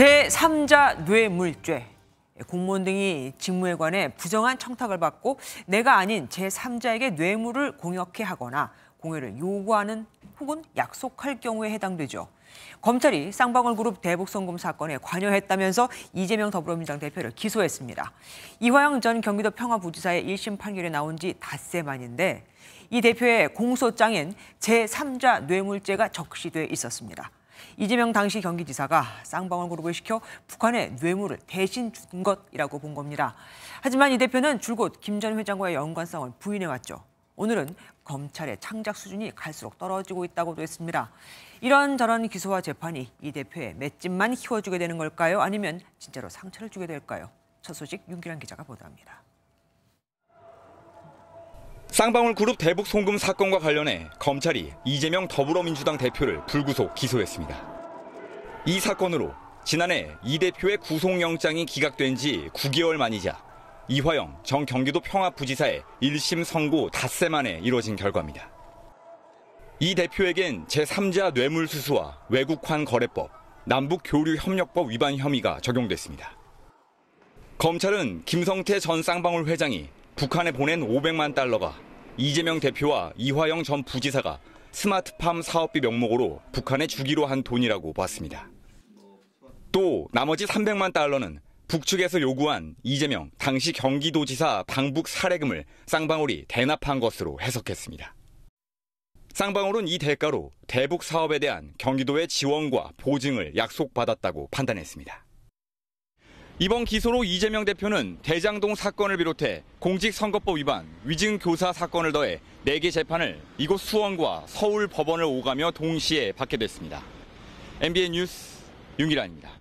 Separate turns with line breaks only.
제3자 뇌물죄. 공무원 등이 직무에 관해 부정한 청탁을 받고 내가 아닌 제3자에게 뇌물을 공역해 하거나 공여를 요구하는 혹은 약속할 경우에 해당되죠. 검찰이 쌍방울 그룹 대북송금 사건에 관여했다면서 이재명 더불어민주당 대표를 기소했습니다. 이화영 전 경기도 평화부지사의 1심 판결이 나온 지 닷새 만인데 이 대표의 공소장엔 제3자 뇌물죄가 적시돼 있었습니다. 이재명 당시 경기지사가 쌍방울 그룹을 시켜 북한의 뇌물을 대신 준 것이라고 본 겁니다. 하지만 이 대표는 줄곧 김 전 회장과의 연관성을 부인해왔죠. 오늘은 검찰의 창작 수준이 갈수록 떨어지고 있다고도 했습니다. 이런저런 기소와 재판이 이 대표의 맷집만 키워주게 되는 걸까요? 아니면 진짜로 상처를 주게 될까요? 첫 소식 윤기란 기자가 보도합니다.
쌍방울 그룹 대북 송금 사건과 관련해 검찰이 이재명 더불어민주당 대표를 불구속 기소했습니다. 이 사건으로 지난해 이 대표의 구속영장이 기각된 지 9개월 만이자 이화영 전 경기도 평화부지사의 1심 선고 닷새 만에 이뤄진 결과입니다. 이 대표에겐 제3자 뇌물수수와 외국환 거래법, 남북교류협력법 위반 혐의가 적용됐습니다. 검찰은 김성태 전 쌍방울 회장이 북한에 보낸 500만 달러가 이재명 대표와 이화영 전 부지사가 스마트팜 사업비 명목으로 북한에 주기로 한 돈이라고 봤습니다. 또 나머지 300만 달러는 북측에서 요구한 이재명 당시 경기도지사 방북 사례금을 쌍방울이 대납한 것으로 해석했습니다. 쌍방울은 이 대가로 대북 사업에 대한 경기도의 지원과 보증을 약속받았다고 판단했습니다. 이번 기소로 이재명 대표는 대장동 사건을 비롯해 공직선거법 위반, 위증교사 사건을 더해 4개 재판을 이곳 수원과 서울 법원을 오가며 동시에 받게 됐습니다. MBN 뉴스 윤기란입니다.